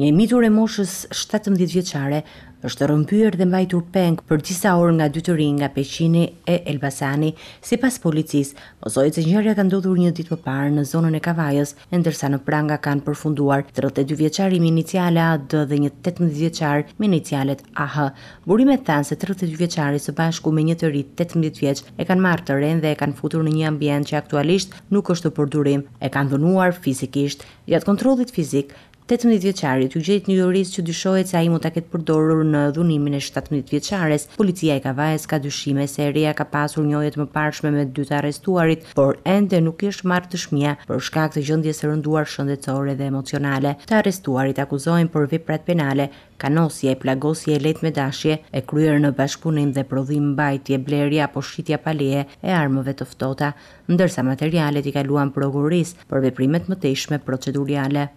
një mitur e moshës 17 vjeqare, është rëmpyër dhe mbajtur peng për disa orë nga dytëri nga Peqini e Elbasani, si pas policis, mozojt e njërja ka ndodhur një ditë më parë në zonën e Kavajës, e ndërsa në pranga kanë përfunduar 32 vjeqari me iniciale A, D dhe një 18 vjeqar me inicialet A, H. Burime thanë se 32 vjeqari së bashku me një të rritë 18 vjeq e kanë marrë të rrenë dhe e kanë futur në një ambient që aktualisht nuk është të përdurim, e kanë dhënuar fizikisht. Gjatë kontrolit fizik, 18 vjeçarit u gjet një jurist që dyshohet se ai mund ta ketë përdorur në dhunimin e 17 vjeçares. Policia e Kavajës ka dyshime se Eria ka pasur njohje të mëparshme me dy të arrestuarit, por ende nuk i është marrë dëshmia për shkak të gjendjes së rënduar shëndetësore dhe emocionale. Të arrestuarit akuzohen për veprat penale, kanosje e plagosje e lehtë me dashje, e kryer në bashkëpunim dhe prodhim mbajtje blerje apo shitja pa leje e armëve të ftohta, ndërsa materialet i kaluan prokurorisë për veprimet më të procedurale.